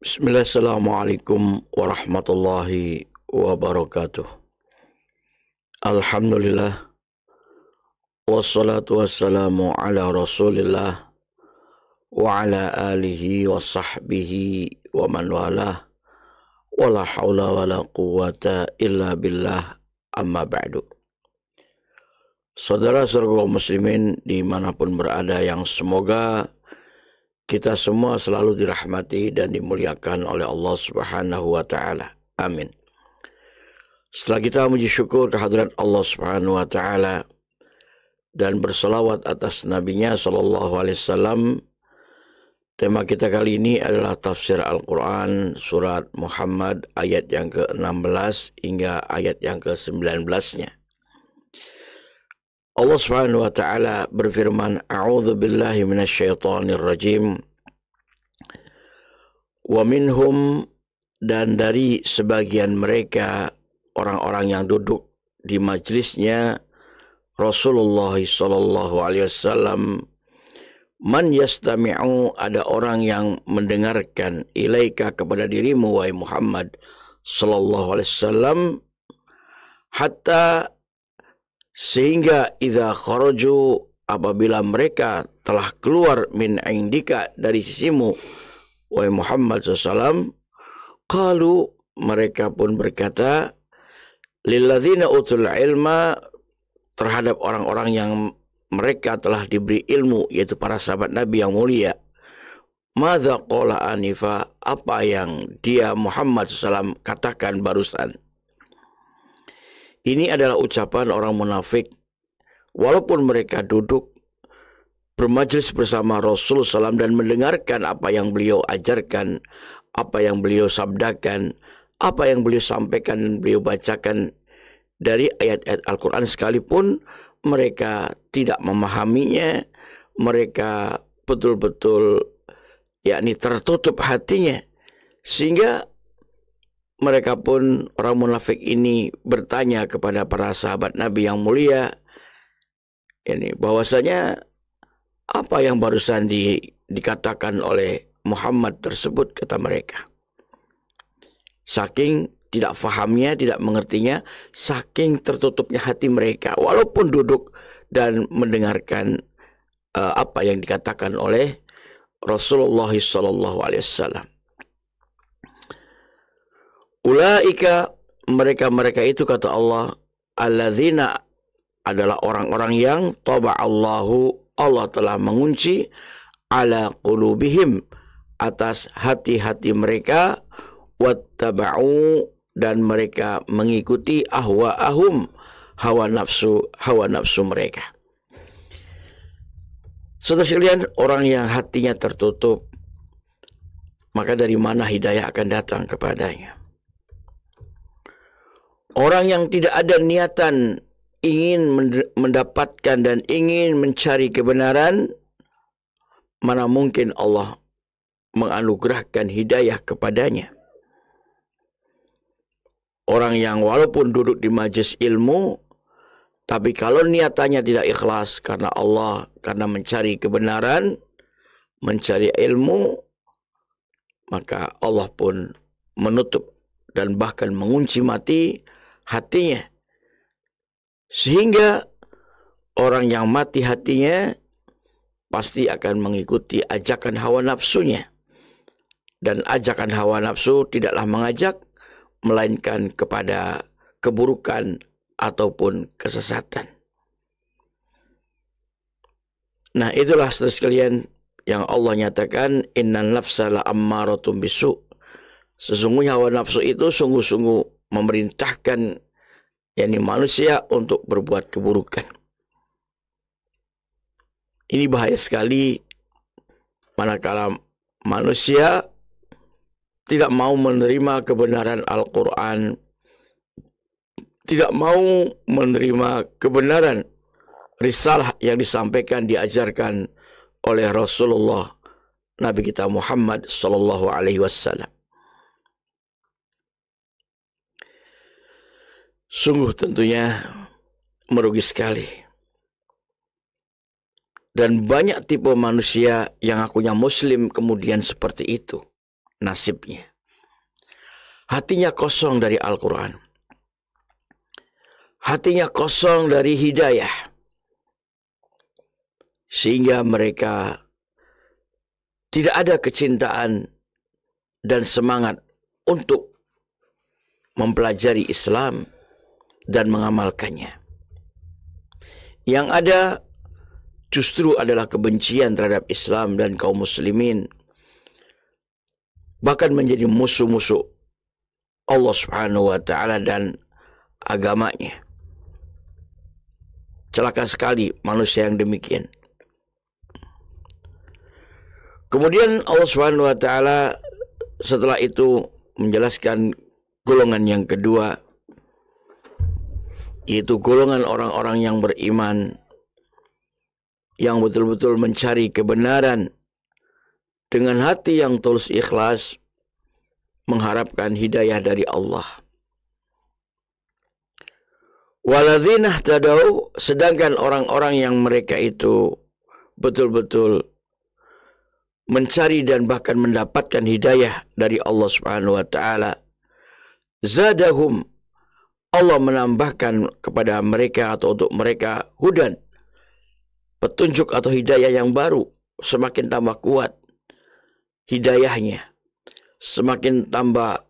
Bismillahirrahmanirrahim warahmatullahi wabarakatuh. Alhamdulillah. Wassalatu wassalamu ala rasulillah wa ala alihi wa sahbihi wa man wala Wa la hawla wa la quwata illa billah amma ba'du. Saudara saudara muslimin dimanapun berada yang semoga kita semua selalu dirahmati dan dimuliakan oleh Allah Subhanahu wa taala. Amin. Setelah kita memuji syukur kehadiran Allah Subhanahu wa taala dan berselawat atas nabinya sallallahu alaihi wasallam, tema kita kali ini adalah tafsir Al-Qur'an surat Muhammad ayat yang ke-16 hingga ayat yang ke-19-nya. Allah Subhanahu wa taala berfirman, "A'udzu billahi minasyaitonir rajim." Wa minhum dan dari sebagian mereka orang-orang yang duduk di majlisnya Rasulullah sallallahu alaihi wasallam Man yastami'u ada orang yang mendengarkan ilaika kepada dirimu wahai Muhammad sallallahu alaihi wasallam hatta sehingga idza kharaju apabila mereka telah keluar min indika dari sisimu wahai Muhammad SAW qalu mereka pun berkata lilladzina utul ilma terhadap orang-orang yang mereka telah diberi ilmu yaitu para sahabat Nabi yang mulia Mada qala anifa apa yang dia Muhammad SAW katakan barusan ini adalah ucapan orang munafik. Walaupun mereka duduk bermajelis bersama Rasul SAW dan mendengarkan apa yang beliau ajarkan, apa yang beliau sabdakan, apa yang beliau sampaikan dan beliau bacakan dari ayat-ayat Al-Quran sekalipun mereka tidak memahaminya, mereka betul-betul yakni tertutup hatinya sehingga mereka pun orang munafik ini bertanya kepada para sahabat Nabi yang mulia ini bahwasanya apa yang barusan di, dikatakan oleh Muhammad tersebut kata mereka. Saking tidak fahamnya, tidak mengertinya, saking tertutupnya hati mereka walaupun duduk dan mendengarkan uh, apa yang dikatakan oleh Rasulullah SAW. Ulaika mereka-mereka itu kata Allah alladzina adalah orang-orang yang toba Allahu Allah telah mengunci ala qulubihim atas hati-hati mereka wattaba'u dan mereka mengikuti ahwa'ahum hawa nafsu hawa nafsu mereka. Saudara sekalian, orang yang hatinya tertutup maka dari mana hidayah akan datang kepadanya? Orang yang tidak ada niatan ingin mendapatkan dan ingin mencari kebenaran, mana mungkin Allah menganugerahkan hidayah kepadanya. Orang yang walaupun duduk di majelis ilmu, tapi kalau niatannya tidak ikhlas karena Allah, karena mencari kebenaran, mencari ilmu, maka Allah pun menutup dan bahkan mengunci mati hatinya. Sehingga orang yang mati hatinya pasti akan mengikuti ajakan hawa nafsunya. Dan ajakan hawa nafsu tidaklah mengajak, melainkan kepada keburukan ataupun kesesatan. Nah itulah saudara sekalian yang Allah nyatakan innan nafsala ammaratum bisu. Sesungguhnya hawa nafsu itu sungguh-sungguh memerintahkan yakni manusia untuk berbuat keburukan. Ini bahaya sekali manakala manusia tidak mau menerima kebenaran Al-Qur'an, tidak mau menerima kebenaran risalah yang disampaikan diajarkan oleh Rasulullah Nabi kita Muhammad sallallahu alaihi wasallam. sungguh tentunya merugi sekali. Dan banyak tipe manusia yang akunya muslim kemudian seperti itu nasibnya. Hatinya kosong dari Al-Quran. Hatinya kosong dari hidayah. Sehingga mereka tidak ada kecintaan dan semangat untuk mempelajari Islam, dan mengamalkannya. Yang ada justru adalah kebencian terhadap Islam dan kaum muslimin. Bahkan menjadi musuh-musuh Allah Subhanahu wa taala dan agamanya. Celaka sekali manusia yang demikian. Kemudian Allah Subhanahu wa taala setelah itu menjelaskan golongan yang kedua yaitu golongan orang-orang yang beriman yang betul-betul mencari kebenaran dengan hati yang tulus ikhlas mengharapkan hidayah dari Allah. Waladzinah tadau sedangkan orang-orang yang mereka itu betul-betul mencari dan bahkan mendapatkan hidayah dari Allah Subhanahu wa taala zadahum Allah menambahkan kepada mereka atau untuk mereka hudan, petunjuk atau hidayah yang baru, semakin tambah kuat hidayahnya, semakin tambah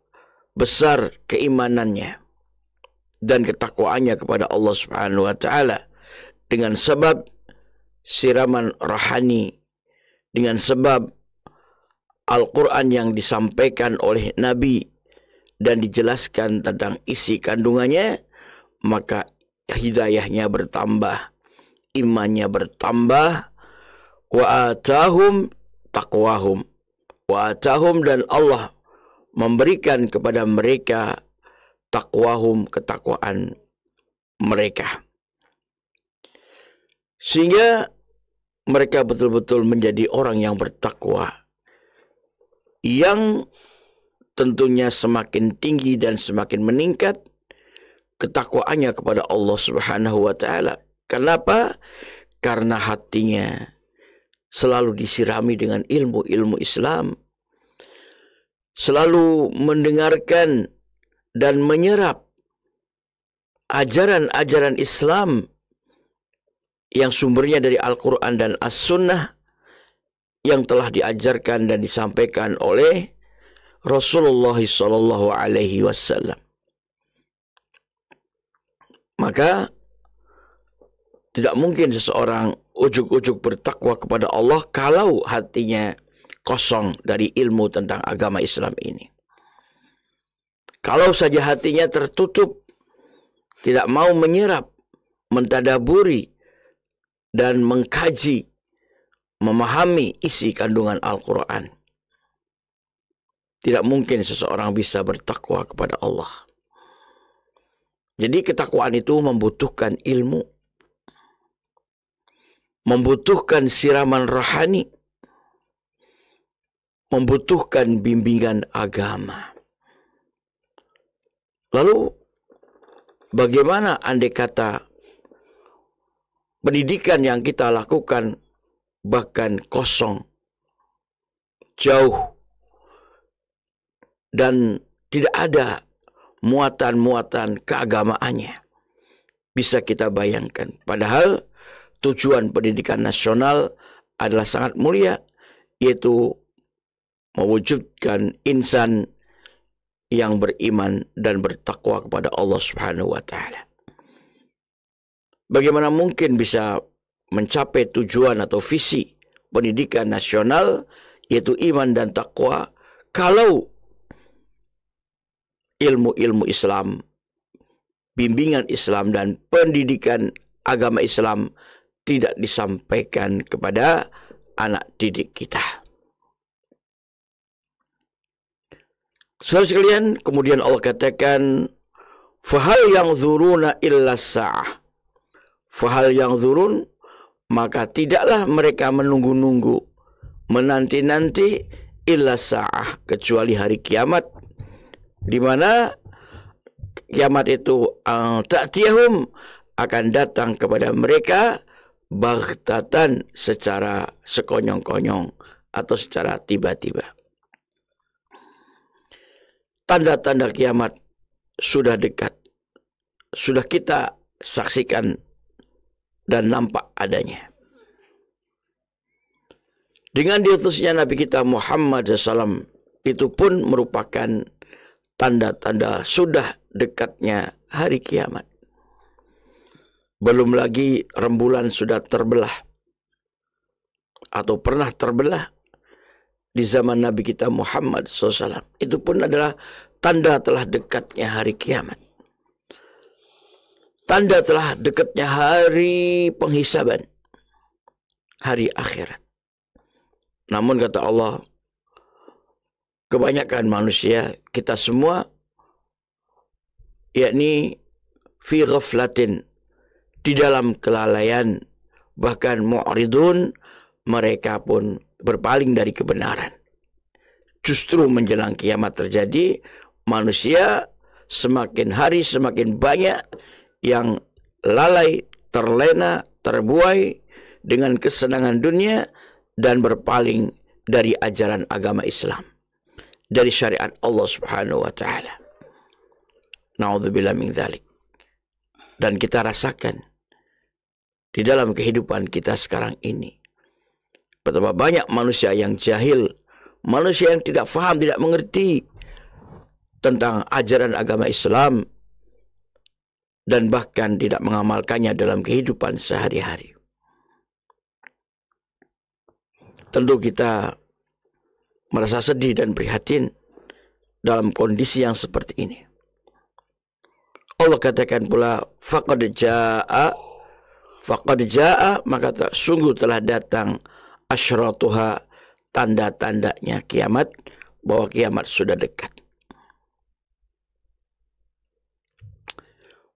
besar keimanannya dan ketakwaannya kepada Allah Subhanahu wa taala dengan sebab siraman rohani dengan sebab Al-Qur'an yang disampaikan oleh nabi dan dijelaskan tentang isi kandungannya, maka hidayahnya bertambah, imannya bertambah, wa atahum taqwahum. Wa atahum dan Allah memberikan kepada mereka takwahum ketakwaan mereka. Sehingga mereka betul-betul menjadi orang yang bertakwa yang tentunya semakin tinggi dan semakin meningkat ketakwaannya kepada Allah Subhanahu wa taala. Kenapa? Karena hatinya selalu disirami dengan ilmu-ilmu Islam, selalu mendengarkan dan menyerap ajaran-ajaran Islam yang sumbernya dari Al-Quran dan As-Sunnah yang telah diajarkan dan disampaikan oleh Rasulullah sallallahu Alaihi Wasallam. Maka tidak mungkin seseorang ujuk-ujuk bertakwa kepada Allah kalau hatinya kosong dari ilmu tentang agama Islam ini. Kalau saja hatinya tertutup, tidak mau menyerap, mentadaburi, dan mengkaji, memahami isi kandungan Al-Quran. Tidak mungkin seseorang bisa bertakwa kepada Allah. Jadi ketakwaan itu membutuhkan ilmu. Membutuhkan siraman rohani. Membutuhkan bimbingan agama. Lalu bagaimana andai kata pendidikan yang kita lakukan bahkan kosong, jauh dan tidak ada muatan-muatan keagamaannya. Bisa kita bayangkan. Padahal tujuan pendidikan nasional adalah sangat mulia, yaitu mewujudkan insan yang beriman dan bertakwa kepada Allah Subhanahu wa taala. Bagaimana mungkin bisa mencapai tujuan atau visi pendidikan nasional yaitu iman dan takwa kalau ilmu-ilmu Islam, bimbingan Islam dan pendidikan agama Islam tidak disampaikan kepada anak didik kita. Saudara sekalian, kemudian Allah katakan, "Fahal yang zuruna illa sa'ah." Fahal yang zurun, maka tidaklah mereka menunggu-nunggu, menanti-nanti illa sa'ah, kecuali hari kiamat di mana kiamat itu al ta'tiyahum akan datang kepada mereka baghtatan secara sekonyong-konyong atau secara tiba-tiba. Tanda-tanda kiamat sudah dekat. Sudah kita saksikan dan nampak adanya. Dengan diutusnya Nabi kita Muhammad SAW itu pun merupakan tanda-tanda sudah dekatnya hari kiamat. Belum lagi rembulan sudah terbelah atau pernah terbelah di zaman Nabi kita Muhammad SAW. Itu pun adalah tanda telah dekatnya hari kiamat. Tanda telah dekatnya hari penghisaban, hari akhirat. Namun kata Allah, kebanyakan manusia kita semua yakni fi ghaflatin di dalam kelalaian bahkan mu'ridun mereka pun berpaling dari kebenaran justru menjelang kiamat terjadi manusia semakin hari semakin banyak yang lalai terlena terbuai dengan kesenangan dunia dan berpaling dari ajaran agama Islam dari syariat Allah Subhanahu wa taala. Nauzubillah min dzalik. Dan kita rasakan di dalam kehidupan kita sekarang ini betapa banyak manusia yang jahil, manusia yang tidak faham, tidak mengerti tentang ajaran agama Islam dan bahkan tidak mengamalkannya dalam kehidupan sehari-hari. Tentu kita merasa sedih dan prihatin dalam kondisi yang seperti ini. Allah katakan pula faqad jaa faqad jaa maka sungguh telah datang asyratuha tanda-tandanya kiamat bahwa kiamat sudah dekat.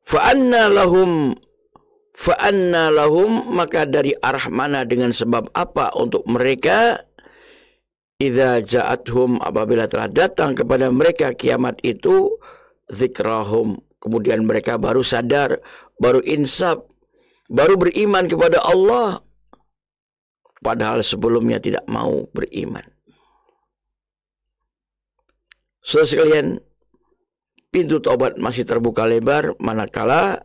Fa'anna lahum fa'anna lahum maka dari arah mana dengan sebab apa untuk mereka idza ja'athum apabila telah datang kepada mereka kiamat itu zikrahum kemudian mereka baru sadar baru insaf baru beriman kepada Allah padahal sebelumnya tidak mau beriman Saudara sekalian pintu taubat masih terbuka lebar manakala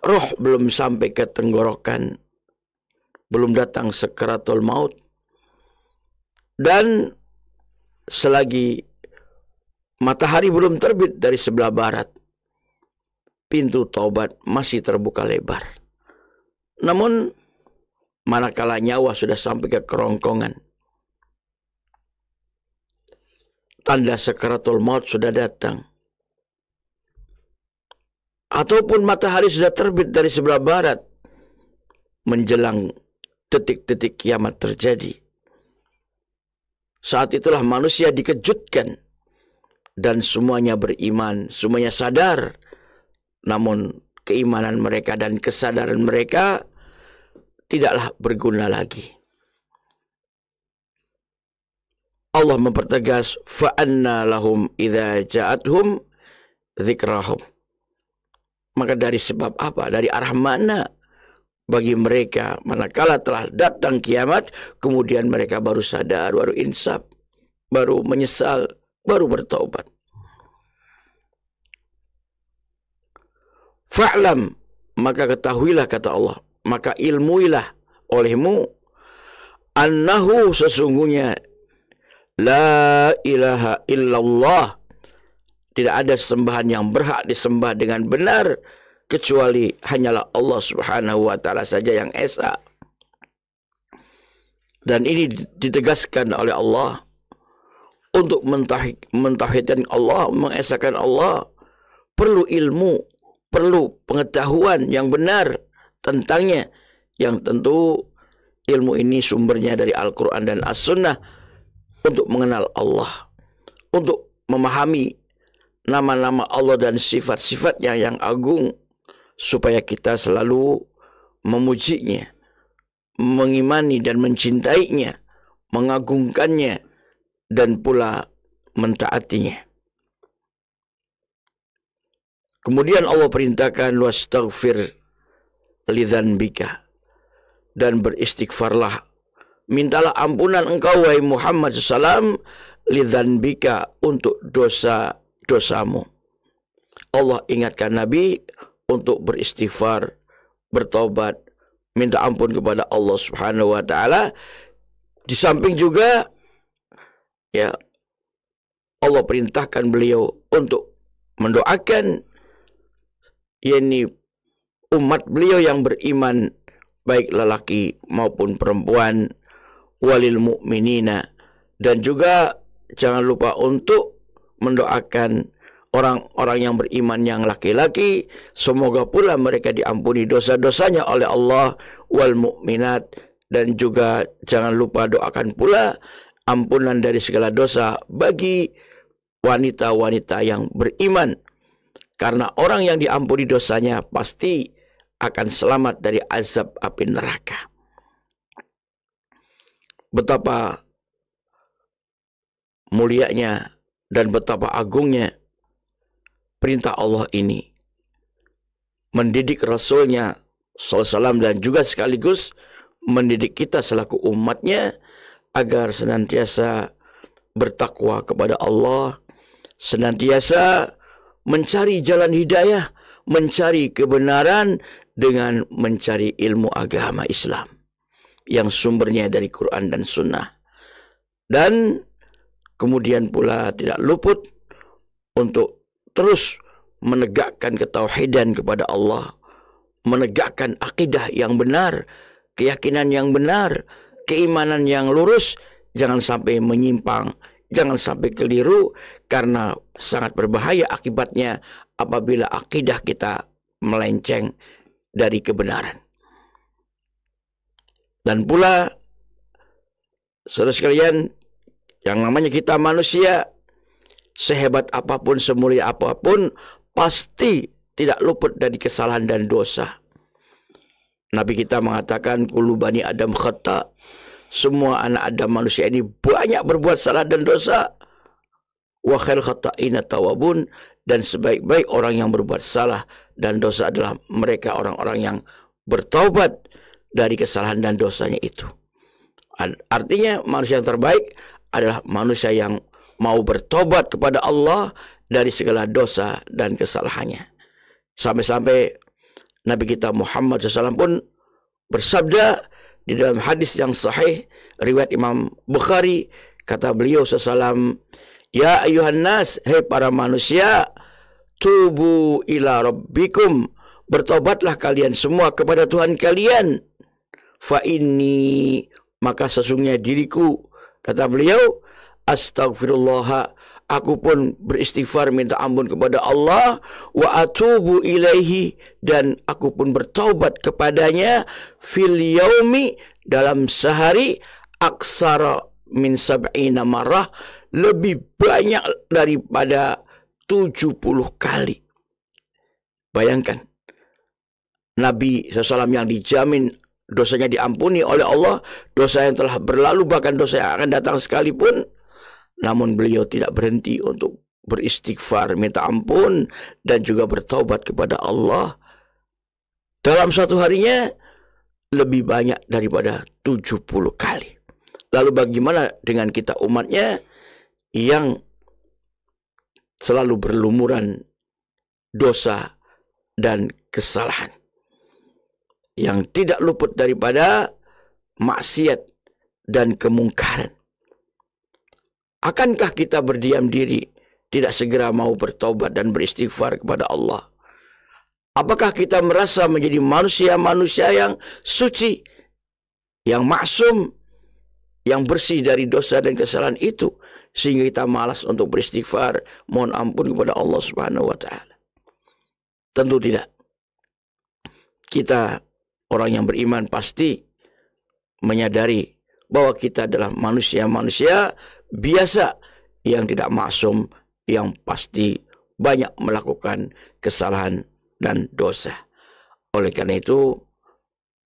roh belum sampai ke tenggorokan belum datang sekeratul maut dan selagi matahari belum terbit dari sebelah barat, pintu taubat masih terbuka lebar. Namun, manakala nyawa sudah sampai ke kerongkongan, tanda sekaratul maut sudah datang, ataupun matahari sudah terbit dari sebelah barat, menjelang detik-detik kiamat terjadi saat itulah manusia dikejutkan dan semuanya beriman, semuanya sadar. Namun keimanan mereka dan kesadaran mereka tidaklah berguna lagi. Allah mempertegas fa'anna lahum idza ja'athum dzikrahum. Maka dari sebab apa? Dari arah mana bagi mereka manakala telah datang kiamat kemudian mereka baru sadar baru insaf baru menyesal baru bertaubat fa'lam maka ketahuilah kata Allah maka ilmuilah olehmu annahu sesungguhnya la ilaha illallah tidak ada sembahan yang berhak disembah dengan benar kecuali hanyalah Allah Subhanahu wa taala saja yang esa. Dan ini ditegaskan oleh Allah untuk mentahik, mentauhidkan Allah, mengesakan Allah perlu ilmu, perlu pengetahuan yang benar tentangnya yang tentu ilmu ini sumbernya dari Al-Qur'an dan As-Sunnah untuk mengenal Allah, untuk memahami nama-nama Allah dan sifat-sifatnya yang agung supaya kita selalu memujinya, mengimani dan mencintainya, mengagungkannya dan pula mentaatinya. Kemudian Allah perintahkan wastaghfir bika dan beristighfarlah. Mintalah ampunan engkau wahai Muhammad sallam bika untuk dosa-dosamu. Allah ingatkan Nabi untuk beristighfar, bertobat, minta ampun kepada Allah Subhanahu wa taala. Di samping juga ya Allah perintahkan beliau untuk mendoakan yakni umat beliau yang beriman baik lelaki maupun perempuan walil mukminina dan juga jangan lupa untuk mendoakan orang-orang yang beriman yang laki-laki semoga pula mereka diampuni dosa-dosanya oleh Allah wal mukminat dan juga jangan lupa doakan pula ampunan dari segala dosa bagi wanita-wanita yang beriman karena orang yang diampuni dosanya pasti akan selamat dari azab api neraka betapa mulianya dan betapa agungnya perintah Allah ini. Mendidik Rasulnya SAW dan juga sekaligus mendidik kita selaku umatnya agar senantiasa bertakwa kepada Allah, senantiasa mencari jalan hidayah, mencari kebenaran dengan mencari ilmu agama Islam yang sumbernya dari Quran dan Sunnah. Dan kemudian pula tidak luput untuk terus menegakkan ketauhidan kepada Allah, menegakkan akidah yang benar, keyakinan yang benar, keimanan yang lurus, jangan sampai menyimpang, jangan sampai keliru karena sangat berbahaya akibatnya apabila akidah kita melenceng dari kebenaran. Dan pula saudara sekalian, yang namanya kita manusia sehebat apapun, semulia apapun, pasti tidak luput dari kesalahan dan dosa. Nabi kita mengatakan kulubani Adam khata. Semua anak Adam manusia ini banyak berbuat salah dan dosa. Wa khair ina tawabun dan sebaik-baik orang yang berbuat salah dan dosa adalah mereka orang-orang yang bertaubat dari kesalahan dan dosanya itu. Artinya manusia yang terbaik adalah manusia yang mau bertobat kepada Allah dari segala dosa dan kesalahannya. Sampai-sampai Nabi kita Muhammad SAW pun bersabda di dalam hadis yang sahih riwayat Imam Bukhari kata beliau SAW Ya ayuhan nas hei para manusia tubu ila rabbikum bertobatlah kalian semua kepada Tuhan kalian fa ini maka sesungguhnya diriku kata beliau astagfirullah aku pun beristighfar minta ampun kepada Allah wa atubu ilaihi dan aku pun bertaubat kepadanya fil yaumi dalam sehari aksara min sab'ina marah lebih banyak daripada 70 kali. Bayangkan Nabi SAW yang dijamin dosanya diampuni oleh Allah, dosa yang telah berlalu bahkan dosa yang akan datang sekalipun namun beliau tidak berhenti untuk beristighfar, minta ampun dan juga bertobat kepada Allah. Dalam satu harinya lebih banyak daripada 70 kali. Lalu bagaimana dengan kita umatnya yang selalu berlumuran dosa dan kesalahan yang tidak luput daripada maksiat dan kemungkaran. Akankah kita berdiam diri, tidak segera mau bertobat dan beristighfar kepada Allah? Apakah kita merasa menjadi manusia-manusia yang suci, yang maksum, yang bersih dari dosa dan kesalahan itu sehingga kita malas untuk beristighfar, mohon ampun kepada Allah Subhanahu wa taala? Tentu tidak. Kita orang yang beriman pasti menyadari bahwa kita adalah manusia-manusia biasa yang tidak maksum yang pasti banyak melakukan kesalahan dan dosa. Oleh karena itu,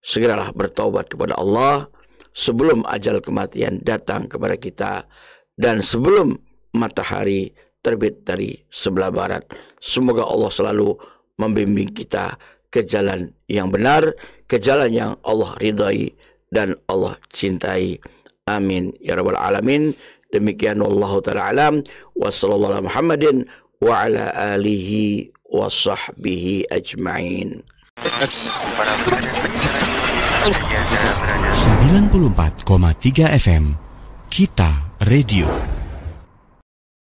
segeralah bertobat kepada Allah sebelum ajal kematian datang kepada kita dan sebelum matahari terbit dari sebelah barat. Semoga Allah selalu membimbing kita ke jalan yang benar, ke jalan yang Allah ridhai dan Allah cintai. Amin. Ya Rabbal Alamin. Demikian Allah taala alam Wassalamualaikum Muhammadin wa ala alihi wa sahbihi ajmain. 94,3 FM Kita Radio